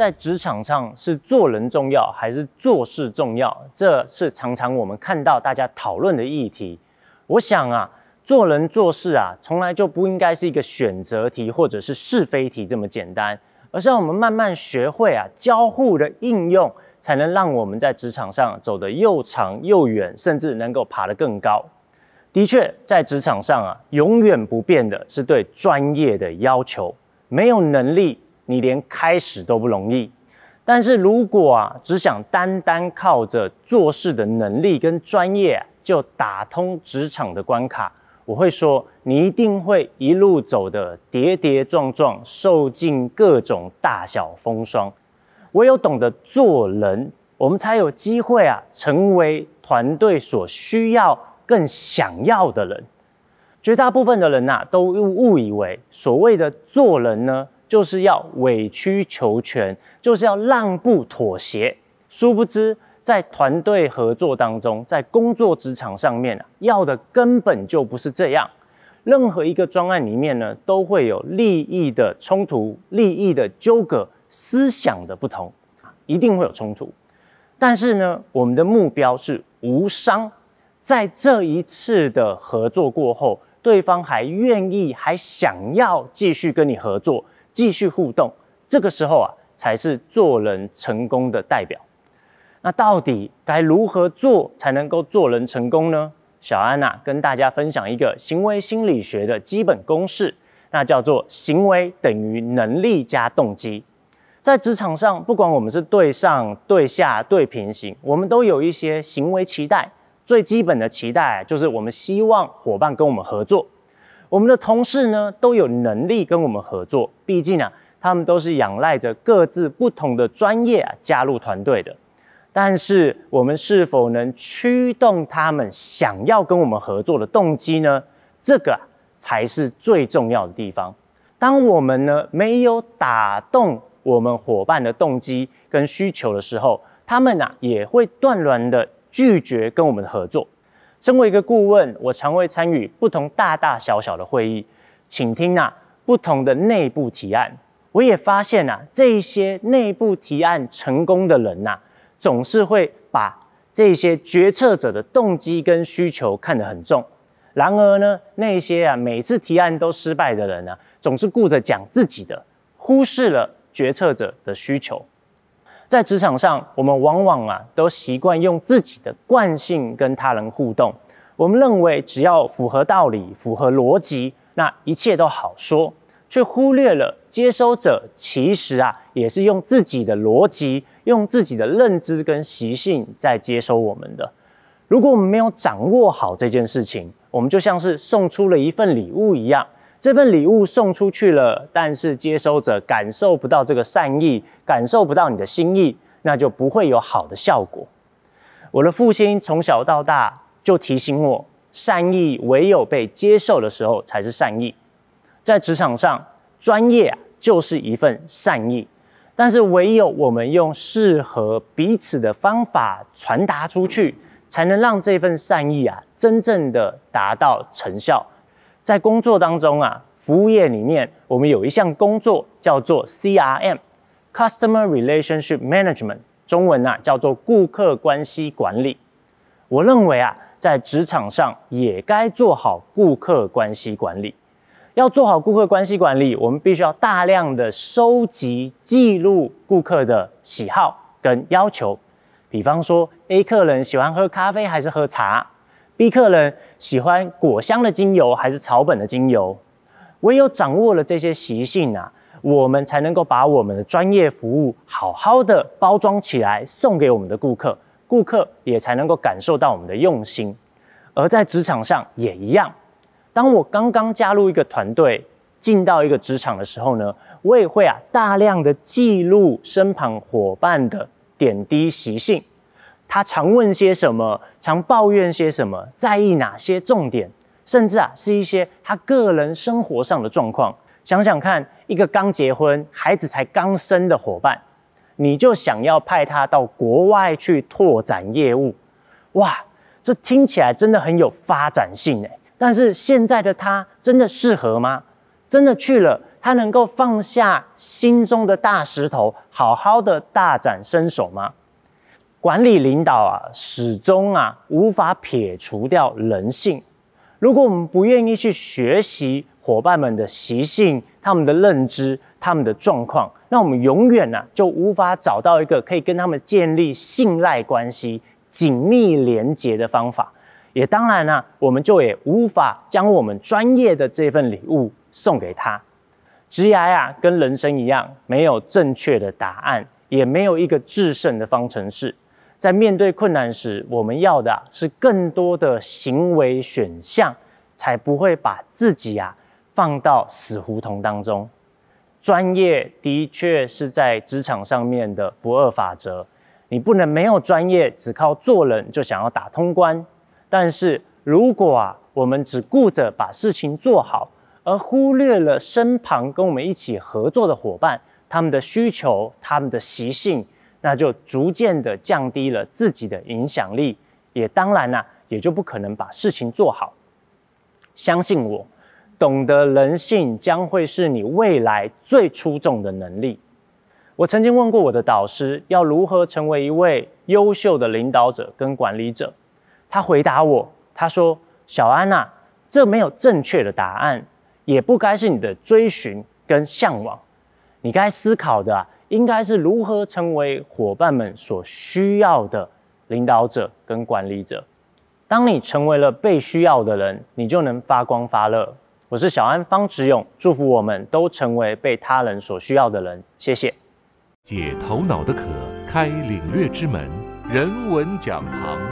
在职场上是做人重要还是做事重要？这是常常我们看到大家讨论的议题。我想啊，做人做事啊，从来就不应该是一个选择题或者是是非题这么简单，而是让我们慢慢学会啊交互的应用，才能让我们在职场上走得又长又远，甚至能够爬得更高。的确，在职场上啊，永远不变的是对专业的要求，没有能力。你连开始都不容易，但是如果啊，只想单单靠着做事的能力跟专业就打通职场的关卡，我会说，你一定会一路走的跌跌撞撞，受尽各种大小风霜。唯有懂得做人，我们才有机会啊，成为团队所需要更想要的人。绝大部分的人呐，都误以为所谓的做人呢。就是要委曲求全，就是要让步妥协。殊不知，在团队合作当中，在工作职场上面啊，要的根本就不是这样。任何一个专案里面呢，都会有利益的冲突、利益的纠葛、思想的不同啊，一定会有冲突。但是呢，我们的目标是无伤。在这一次的合作过后，对方还愿意，还想要继续跟你合作。继续互动，这个时候啊，才是做人成功的代表。那到底该如何做才能够做人成功呢？小安呐，跟大家分享一个行为心理学的基本公式，那叫做行为等于能力加动机。在职场上，不管我们是对上、对下、对平行，我们都有一些行为期待。最基本的期待就是我们希望伙伴跟我们合作。我们的同事呢，都有能力跟我们合作，毕竟啊，他们都是仰赖着各自不同的专业啊加入团队的。但是，我们是否能驱动他们想要跟我们合作的动机呢？这个才是最重要的地方。当我们呢没有打动我们伙伴的动机跟需求的时候，他们啊也会断然的拒绝跟我们合作。身为一个顾问，我常会参与不同大大小小的会议，请听啊，不同的内部提案。我也发现啊，这些内部提案成功的人呐，总是会把这些决策者的动机跟需求看得很重；然而呢，那些啊每次提案都失败的人呢，总是顾着讲自己的，忽视了决策者的需求。在职场上，我们往往啊都习惯用自己的惯性跟他人互动。我们认为只要符合道理、符合逻辑，那一切都好说，却忽略了接收者其实啊也是用自己的逻辑、用自己的认知跟习性在接收我们的。如果我们没有掌握好这件事情，我们就像是送出了一份礼物一样。这份礼物送出去了，但是接收者感受不到这个善意，感受不到你的心意，那就不会有好的效果。我的父亲从小到大就提醒我，善意唯有被接受的时候才是善意。在职场上，专业就是一份善意，但是唯有我们用适合彼此的方法传达出去，才能让这份善意啊真正的达到成效。在工作当中啊，服务业里面我们有一项工作叫做 C R M，Customer Relationship Management，中文啊叫做顾客关系管理。我认为啊，在职场上也该做好顾客关系管理。要做好顾客关系管理，我们必须要大量的收集记录顾客的喜好跟要求。比方说，A 客人喜欢喝咖啡还是喝茶？B 客人喜欢果香的精油还是草本的精油？唯有掌握了这些习性啊，我们才能够把我们的专业服务好好的包装起来送给我们的顾客，顾客也才能够感受到我们的用心。而在职场上也一样，当我刚刚加入一个团队，进到一个职场的时候呢，我也会啊大量的记录身旁伙伴的点滴习性。他常问些什么？常抱怨些什么？在意哪些重点？甚至啊，是一些他个人生活上的状况。想想看，一个刚结婚、孩子才刚生的伙伴，你就想要派他到国外去拓展业务？哇，这听起来真的很有发展性诶。但是现在的他真的适合吗？真的去了，他能够放下心中的大石头，好好的大展身手吗？管理领导啊，始终啊无法撇除掉人性。如果我们不愿意去学习伙伴们的习性、他们的认知、他们的状况，那我们永远啊就无法找到一个可以跟他们建立信赖关系、紧密连接的方法。也当然呢，我们就也无法将我们专业的这份礼物送给他。职业啊，跟人生一样，没有正确的答案，也没有一个制胜的方程式。在面对困难时，我们要的是更多的行为选项，才不会把自己啊放到死胡同当中。专业的确是在职场上面的不二法则，你不能没有专业，只靠做人就想要打通关。但是，如果啊我们只顾着把事情做好，而忽略了身旁跟我们一起合作的伙伴，他们的需求、他们的习性。那就逐渐的降低了自己的影响力，也当然呢，也就不可能把事情做好。相信我，懂得人性将会是你未来最出众的能力。我曾经问过我的导师要如何成为一位优秀的领导者跟管理者，他回答我，他说：“小安呐，这没有正确的答案，也不该是你的追寻跟向往，你该思考的。”应该是如何成为伙伴们所需要的领导者跟管理者？当你成为了被需要的人，你就能发光发热。我是小安方志勇，祝福我们都成为被他人所需要的人。谢谢。解头脑的渴，开领略之门。人文讲堂。